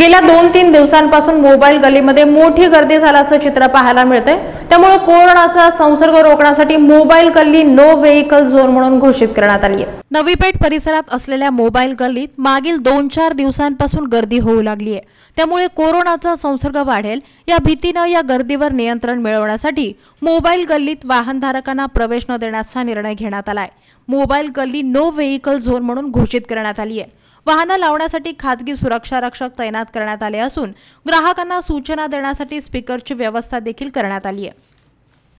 गेल्या दोन तीन दिवसांपासून मोबाईल गलीमध्ये मोठी गर्दी झाल्याचं चित्र पाहायला मिळतंय त्यामुळे कोरोनाचा संसर्ग रोखण्यासाठी मोबाईल गल्ली नो व्हेकल झोन म्हणून घोषित करण्यात आली आहे नवीपेठ परिसरात असलेल्या मोबाईल गल्लीत मागील दोन चार दिवसांपासून गर्दी होऊ लागली आहे त्यामुळे कोरोनाचा संसर्ग वाढेल या भीतीनं या गर्दीवर नियंत्रण मिळवण्यासाठी मोबाईल गल्लीत वाहनधारकांना प्रवेश न देण्याचा निर्णय घेण्यात आलाय मोबाईल गल्ली नो व्हेकल झोन म्हणून घोषित करण्यात आली आहे वाहनं लावण्यासाठी खाजगी सुरक्षा रक्षक तैनात करण्यात आले असून ग्राहकांना सूचना देण्यासाठी स्पीकरची व्यवस्था देखील करण्यात आली आहे